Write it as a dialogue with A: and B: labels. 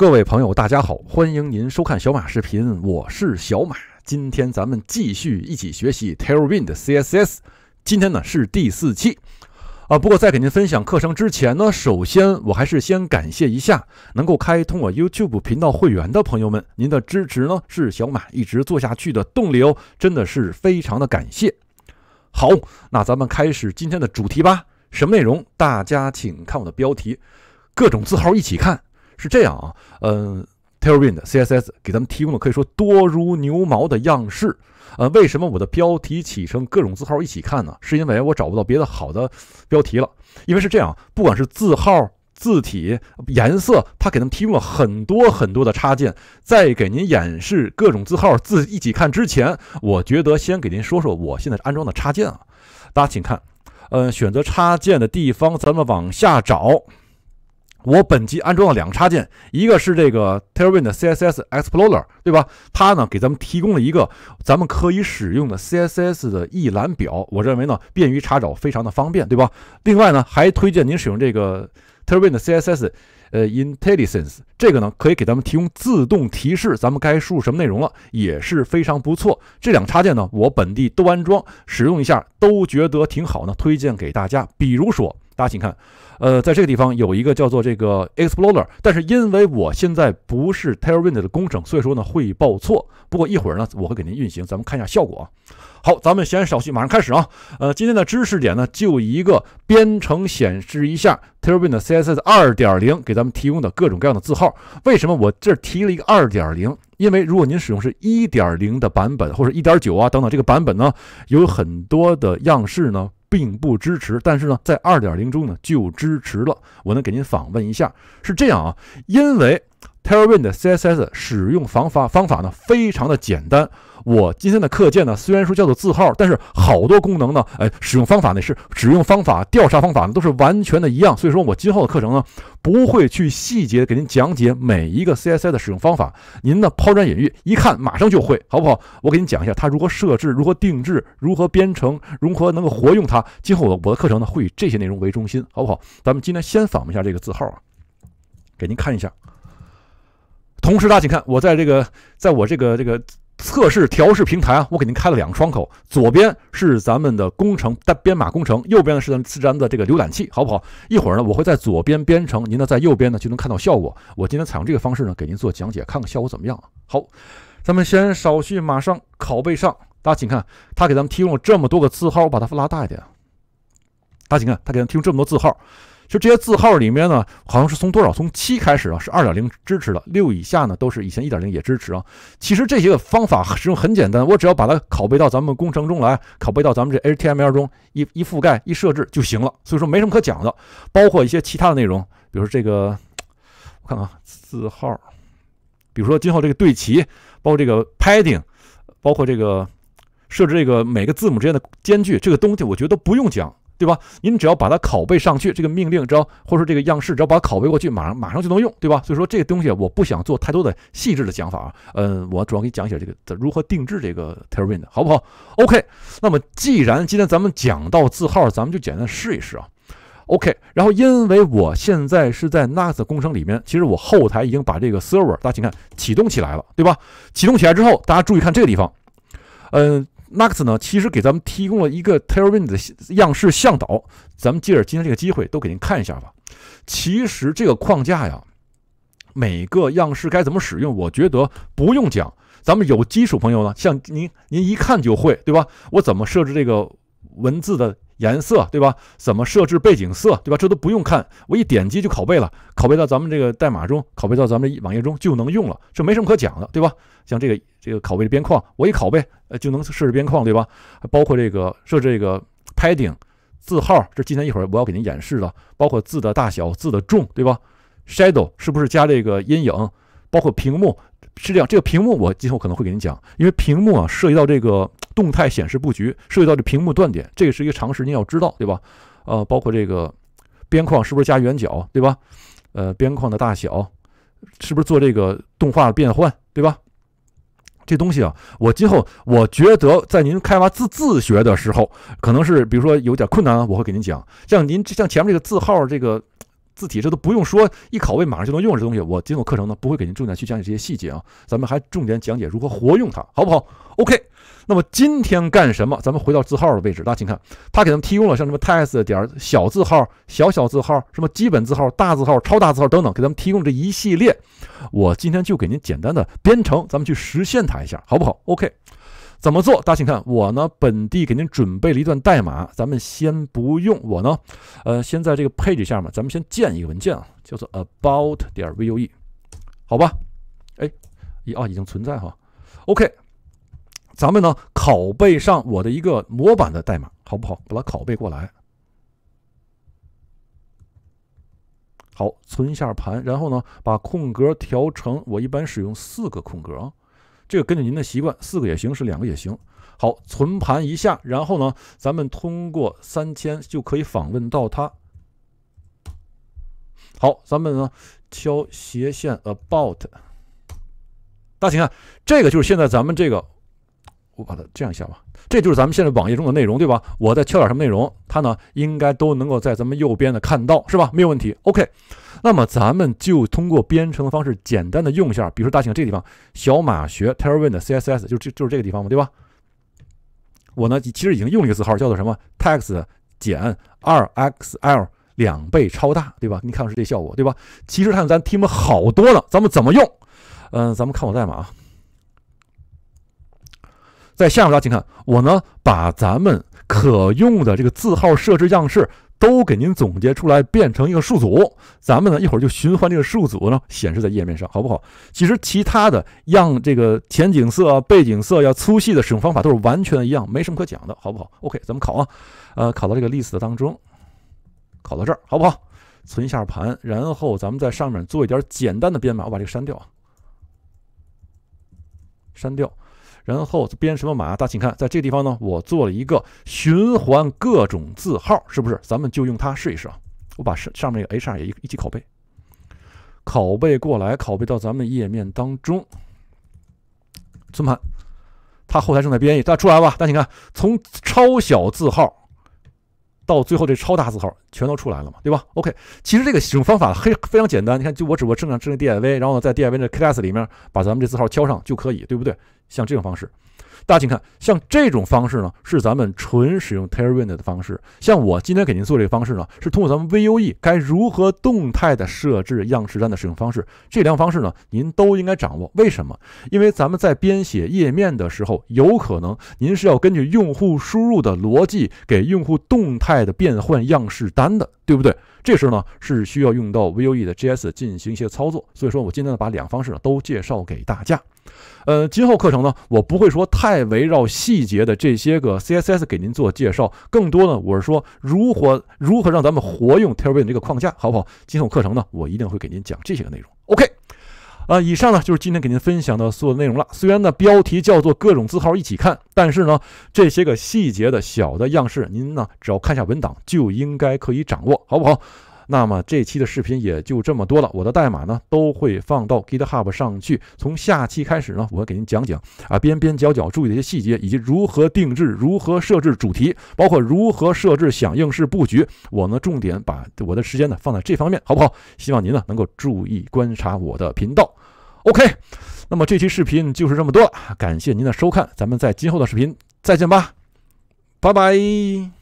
A: 各位朋友，大家好，欢迎您收看小马视频，我是小马。今天咱们继续一起学习 Tailwind CSS，今天呢是第四期。啊，不过在给您分享课程之前呢，首先我还是先感谢一下能够开通我 YouTube 频道会员的朋友们，您的支持呢是小马一直做下去的动力哦，真的是非常的感谢。好，那咱们开始今天的主题吧。什么内容？大家请看我的标题，各种字号一起看。是这样啊，嗯，Tailwind CSS 给咱们提供了可以说多如牛毛的样式，呃，为什么我的标题起成各种字号一起看呢？是因为我找不到别的好的标题了，因为是这样，不管是字号、字体、颜色，它给咱们提供了很多很多的插件。在给您演示各种字号字一起看之前，我觉得先给您说说我现在安装的插件啊，大家请看，呃，选择插件的地方，咱们往下找。我本机安装了两个插件，一个是这个 Tailwind CSS Explorer，对吧？它呢给咱们提供了一个咱们可以使用的 CSS 的一览表，我认为呢便于查找，非常的方便，对吧？另外呢还推荐您使用这个 Tailwind CSS，呃 IntelliSense，这个呢可以给咱们提供自动提示，咱们该输入什么内容了，也是非常不错。这两个插件呢我本地都安装，使用一下都觉得挺好呢，推荐给大家。比如说。大家请看，呃，在这个地方有一个叫做这个 Explorer，但是因为我现在不是 Tailwind 的工程，所以说呢会报错。不过一会儿呢，我会给您运行，咱们看一下效果啊。好，咱们闲言少叙，马上开始啊。呃，今天的知识点呢，就一个编程显示一下 Tailwind CSS 二点零给咱们提供的各种各样的字号。为什么我这儿提了一个二点零？因为如果您使用是一点零的版本，或者一点九啊等等这个版本呢，有很多的样式呢。并不支持，但是呢，在二点零中呢就支持了。我能给您访问一下？是这样啊，因为。Tailwind CSS 使用方法方法呢，非常的简单。我今天的课件呢，虽然说叫做字号，但是好多功能呢，哎，使用方法呢，是使用方法、调查方法呢，都是完全的一样。所以说我今后的课程呢，不会去细节给您讲解每一个 CSS 的使用方法。您呢，抛砖引玉，一看马上就会，好不好？我给您讲一下它如何设置、如何定制、如何编程、如何能够活用它。今后我我的课程呢，会以这些内容为中心，好不好？咱们今天先访问一下这个字号啊，给您看一下。同时，大家请看，我在这个，在我这个这个测试调试平台啊，我给您开了两个窗口，左边是咱们的工程代编码工程，右边呢是咱自然的这个浏览器，好不好？一会儿呢，我会在左边编程，您呢在右边呢就能看到效果。我今天采用这个方式呢，给您做讲解，看看效果怎么样。好，咱们先稍息，马上拷贝上。大家请看，他给咱们提供了这么多个字号，我把它拉大一点。大家请看，他给咱们提供这么多字号。就这些字号里面呢，好像是从多少？从七开始啊，是二点零支持的。六以下呢都是以前一点零也支持啊。其实这些方法使用很简单，我只要把它拷贝到咱们工程中来，拷贝到咱们这 HTML 中一一覆盖一设置就行了。所以说没什么可讲的。包括一些其他的内容，比如说这个我看看字号，比如说今后这个对齐，包括这个 padding，包括这个设置这个每个字母之间的间距，这个东西我觉得不用讲。对吧？您只要把它拷贝上去，这个命令只要或者说这个样式只要把它拷贝过去，马上马上就能用，对吧？所以说这个东西我不想做太多的细致的讲法啊，嗯，我主要给你讲一下这个如何定制这个 Tailwind 好不好？OK，那么既然今天咱们讲到字号，咱们就简单试一试啊。OK，然后因为我现在是在 n a s 工程里面，其实我后台已经把这个 Server 大家请看启动起来了，对吧？启动起来之后，大家注意看这个地方，嗯。Next 呢，其实给咱们提供了一个 Tailwind 的样式向导，咱们借着今天这个机会都给您看一下吧。其实这个框架呀，每个样式该怎么使用，我觉得不用讲，咱们有基础朋友呢，像您，您一看就会，对吧？我怎么设置这个文字的？颜色对吧？怎么设置背景色对吧？这都不用看，我一点击就拷贝了，拷贝到咱们这个代码中，拷贝到咱们这网页中就能用了，这没什么可讲的对吧？像这个这个拷贝的边框，我一拷贝呃就能设置边框对吧？包括这个设置这个 padding 字号，这今天一会儿我要给您演示了，包括字的大小、字的重对吧？shadow 是不是加这个阴影？包括屏幕。是这样，这个屏幕我今后可能会给您讲，因为屏幕啊涉及到这个动态显示布局，涉及到这屏幕断点，这个是一个常识，您要知道，对吧？呃，包括这个边框是不是加圆角，对吧？呃，边框的大小是不是做这个动画变换，对吧？这东西啊，我今后我觉得在您开发自自学的时候，可能是比如说有点困难，我会给您讲，像您像前面这个字号这个。字体这都不用说，一考位马上就能用这东西。我今天课程呢不会给您重点去讲解这些细节啊，咱们还重点讲解如何活用它，好不好？OK。那么今天干什么？咱们回到字号的位置，大家请看，它给咱们提供了像什么 t e s t 点小字号、小小字号、什么基本字号、大字号、超大字号等等，给咱们提供这一系列。我今天就给您简单的编程，咱们去实现它一下，好不好？OK。怎么做？大家请看我呢，本地给您准备了一段代码，咱们先不用。我呢，呃，先在这个配置下面，咱们先建一个文件啊，叫做 about 点 vue，好吧？哎，一啊，已经存在哈。OK，咱们呢，拷贝上我的一个模板的代码，好不好？把它拷贝过来。好，存一下盘，然后呢，把空格调成我一般使用四个空格。啊。这个根据您的习惯，四个也行，是两个也行。好，存盘一下，然后呢，咱们通过三千就可以访问到它。好，咱们呢敲斜线 about。大家请看，这个就是现在咱们这个。我把它这样一下吧，这就是咱们现在网页中的内容，对吧？我再敲点什么内容，它呢应该都能够在咱们右边的看到，是吧？没有问题。OK，那么咱们就通过编程的方式简单的用一下，比如说大家看这个地方，小马学 t a r l w i n d CSS，就就就是这个地方嘛，对吧？我呢其实已经用了一个字号，叫做什么？text 减 2xl 两倍超大，对吧？你看是这效果，对吧？其实它比咱 Team 好多了。咱们怎么用？嗯，咱们看我代码啊。在下面，大家请看，我呢把咱们可用的这个字号设置样式都给您总结出来，变成一个数组。咱们呢一会儿就循环这个数组呢显示在页面上，好不好？其实其他的样，这个前景色、背景色、要粗细的使用方法都是完全一样，没什么可讲的，好不好？OK，咱们考啊，呃，考到这个 list 当中，考到这儿，好不好？存一下盘，然后咱们在上面做一点简单的编码，我把这个删掉，删掉。然后编什么码？大家请看，在这个地方呢，我做了一个循环各种字号，是不是？咱们就用它试一试啊！我把上上面这个 H R 也一一起拷贝，拷贝过来，拷贝到咱们页面当中。存盘，它后台正在编译，大家出来吧？大家请看，从超小字号。到最后这超大字号全都出来了嘛，对吧？OK，其实这个使用方法非非常简单，你看，就我只不过正常制定 DIV，然后在 DIV 的 CSS a 里面把咱们这字号敲上就可以，对不对？像这种方式。大家请看，像这种方式呢，是咱们纯使用 Tailwind 的方式。像我今天给您做这个方式呢，是通过咱们 Vue，该如何动态的设置样式单的使用方式。这两种方式呢，您都应该掌握。为什么？因为咱们在编写页面的时候，有可能您是要根据用户输入的逻辑，给用户动态的变换样式单的，对不对？这时呢，是需要用到 Vue 的 JS 进行一些操作，所以说我今天呢把两方式呢都介绍给大家。呃，今后课程呢，我不会说太围绕细节的这些个 CSS 给您做介绍，更多呢我是说如何如何让咱们活用 Tailwind 这个框架，好不好？今后课程呢，我一定会给您讲这些个内容。OK。啊，以上呢就是今天给您分享的所有内容了。虽然呢标题叫做各种字号一起看，但是呢这些个细节的小的样式，您呢只要看一下文档就应该可以掌握，好不好？那么这期的视频也就这么多了。我的代码呢都会放到 GitHub 上去。从下期开始呢，我给您讲讲啊边边角角注意的一些细节，以及如何定制、如何设置主题，包括如何设置响应式布局。我呢重点把我的时间呢放在这方面，好不好？希望您呢能够注意观察我的频道。OK，那么这期视频就是这么多，感谢您的收看，咱们在今后的视频再见吧，拜拜。